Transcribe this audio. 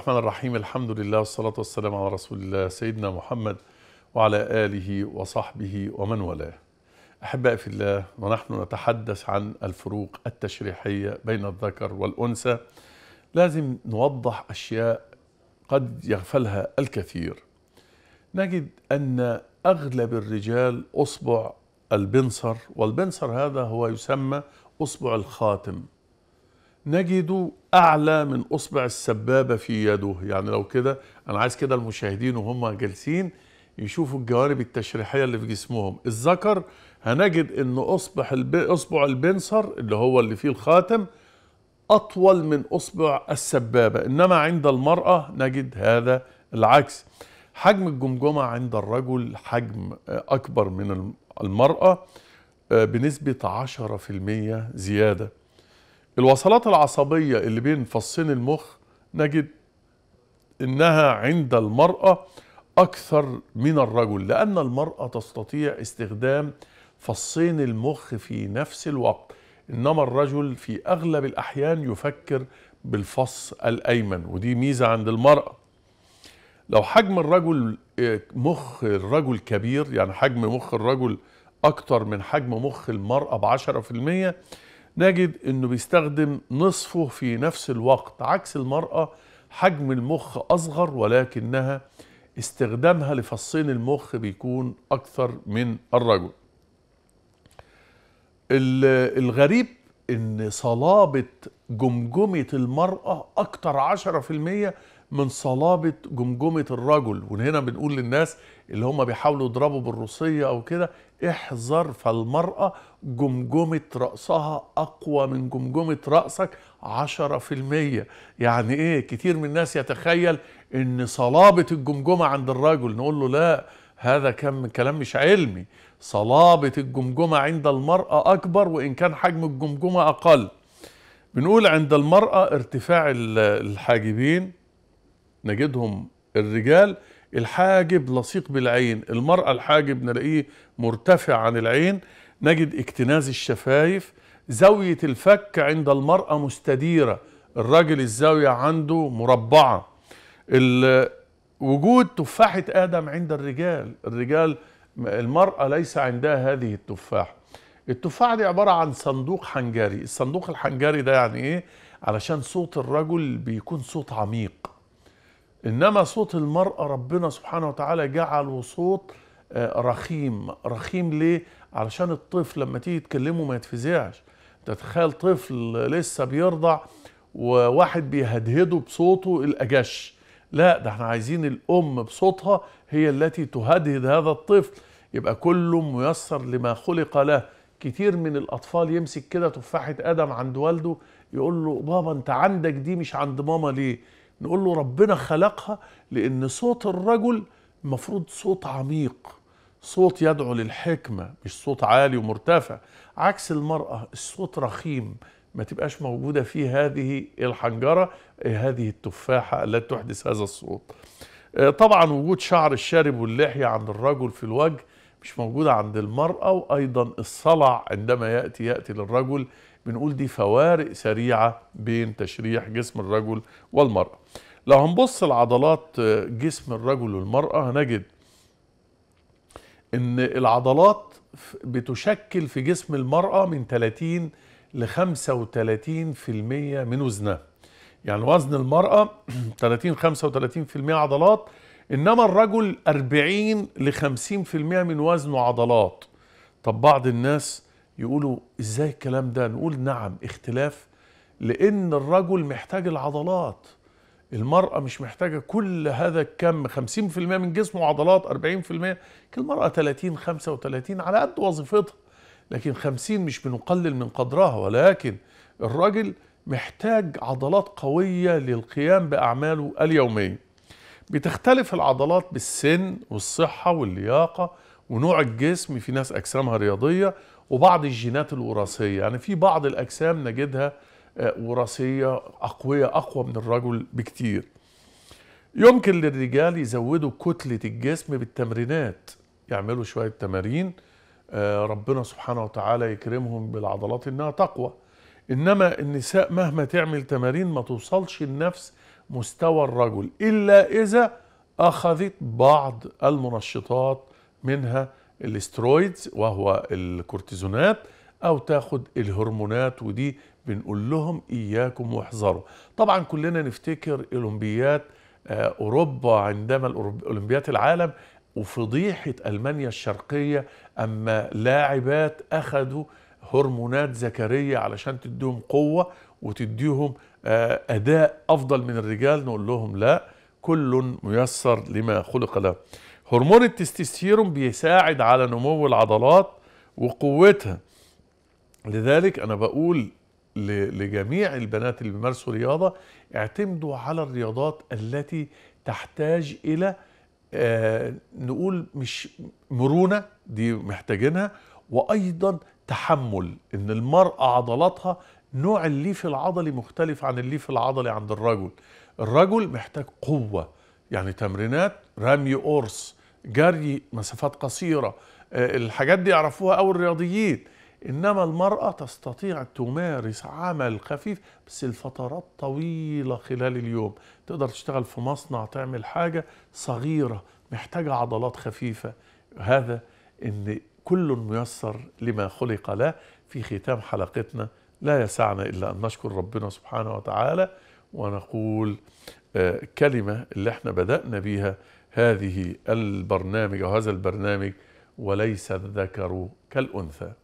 الرحمن الرحيم الحمد لله والصلاة والسلام على رسول الله سيدنا محمد وعلى آله وصحبه ومن والاه أحباء في الله ونحن نتحدث عن الفروق التشريحية بين الذكر والأنثى لازم نوضح أشياء قد يغفلها الكثير نجد أن أغلب الرجال أصبع البنصر والبنصر هذا هو يسمى أصبع الخاتم نجد أعلى من أصبع السبابة في يده يعني لو كده أنا عايز كده المشاهدين وهم جالسين يشوفوا الجوانب التشريحية اللي في جسمهم الذكر هنجد أن أصبع, أصبع البنصر اللي هو اللي فيه الخاتم أطول من أصبع السبابة إنما عند المرأة نجد هذا العكس حجم الجمجمة عند الرجل حجم أكبر من المرأة آه، بنسبة 10% زيادة الوصلات العصبية اللي بين فصين المخ نجد انها عند المرأة اكثر من الرجل لان المرأة تستطيع استخدام فصين المخ في نفس الوقت انما الرجل في اغلب الاحيان يفكر بالفص الايمن ودي ميزة عند المرأة لو حجم الرجل آه، مخ الرجل كبير يعني حجم مخ الرجل اكتر من حجم مخ المرأة بعشرة في المية نجد انه بيستخدم نصفه في نفس الوقت عكس المرأة حجم المخ اصغر ولكنها استخدامها لفصين المخ بيكون اكثر من الرجل الغريب ان صلابة جمجمة المرأة اكتر عشرة في المية من صلابة جمجمة الرجل وهنا بنقول للناس اللي هم بيحاولوا يضربوا بالروسية أو كده احذر فالمرأة جمجمة رأسها أقوى من جمجمة رأسك عشرة في المية يعني إيه كتير من الناس يتخيل إن صلابة الجمجمة عند الرجل نقول له لا هذا كم كلام مش علمي صلابة الجمجمة عند المرأة أكبر وإن كان حجم الجمجمة أقل بنقول عند المرأة ارتفاع الحاجبين نجدهم الرجال الحاجب لصيق بالعين المرأة الحاجب نلاقيه مرتفع عن العين نجد اكتناز الشفايف زاوية الفك عند المرأة مستديرة الراجل الزاوية عنده مربعة وجود تفاحة آدم عند الرجال الرجال المرأة ليس عندها هذه التفاحة التفاحة دي عبارة عن صندوق حنجري الصندوق الحنجري ده يعني ايه علشان صوت الرجل بيكون صوت عميق إنما صوت المرأة ربنا سبحانه وتعالى جعله صوت آه، رخيم رخيم ليه؟ علشان الطفل لما تيجي تكلمه ما يتفزعش تتخيل طفل لسه بيرضع وواحد بيهدهده بصوته الأجش لا ده احنا عايزين الأم بصوتها هي التي تهدهد هذا الطفل يبقى كله ميسر لما خلق له كتير من الأطفال يمسك كده تفاحة آدم عند والده يقول له بابا أنت عندك دي مش عند ماما ليه نقول له ربنا خلقها لأن صوت الرجل المفروض صوت عميق صوت يدعو للحكمة مش صوت عالي ومرتفع عكس المرأة الصوت رخيم ما تبقاش موجودة في هذه الحنجرة هذه التفاحة التي تحدث هذا الصوت آه، طبعا وجود شعر الشارب واللحية عند الرجل في الوجه مش موجودة عند المرأة وأيضا الصلع عندما يأتي يأتي للرجل بنقول دي فوارق سريعة بين تشريح جسم الرجل والمرأة لو هنبص لعضلات آه، جسم الرجل والمرأة هنجد ان العضلات بتشكل في جسم المرأة من 30 ل 35% من وزنها يعني وزن المرأة 30 35% عضلات انما الرجل 40 ل 50% من وزنه عضلات طب بعض الناس يقولوا ازاي الكلام ده نقول نعم اختلاف لان الرجل محتاج العضلات المرأة مش محتاجة كل هذا الكم 50% من جسمه عضلات 40% المرأة 30 35 على قد وظيفتها لكن 50 مش بنقلل من قدرها ولكن الرجل محتاج عضلات قوية للقيام بأعماله اليومية بتختلف العضلات بالسن والصحة واللياقة ونوع الجسم في ناس أجسامها رياضية وبعض الجينات الوراثية يعني في بعض الأجسام نجدها آه، وراثية أقوية أقوى من الرجل بكتير يمكن للرجال يزودوا كتلة الجسم بالتمرينات يعملوا شوية تمارين آه، ربنا سبحانه وتعالى يكرمهم بالعضلات إنها تقوى إنما النساء مهما تعمل تمارين ما توصلش لنفس مستوى الرجل إلا إذا أخذت بعض المنشطات منها الاسترويدز وهو الكورتيزونات او تاخد الهرمونات ودي بنقول لهم اياكم واحذروا طبعا كلنا نفتكر اولمبياد آه، اوروبا عندما اولمبياد العالم وفضيحه المانيا الشرقيه اما لاعبات اخذوا هرمونات ذكريه علشان تديهم قوه وتديهم آه، اداء افضل من الرجال نقول لهم لا كل ميسر لما خلق له هرمون التستوستيرون بيساعد على نمو العضلات وقوتها لذلك انا بقول لجميع البنات اللي بيمارسوا رياضه اعتمدوا على الرياضات التي تحتاج الى آه نقول مش مرونه دي محتاجينها وايضا تحمل ان المراه عضلاتها نوع الليف العضلي مختلف عن الليف العضلي عند الرجل الرجل محتاج قوه يعني تمرينات رمي قرص جري مسافات قصيره آه، الحاجات دي يعرفوها أو الرياضيين إنما المرأة تستطيع تمارس عمل خفيف بس الفترات طويلة خلال اليوم تقدر تشتغل في مصنع تعمل حاجة صغيرة محتاجة عضلات خفيفة هذا إن كل ميسر لما خلق له في ختام حلقتنا لا يسعنا إلا أن نشكر ربنا سبحانه وتعالى ونقول آه، كلمة اللي احنا بدأنا بيها هذه البرنامج أو هذا البرنامج وليس الذكر كالأنثى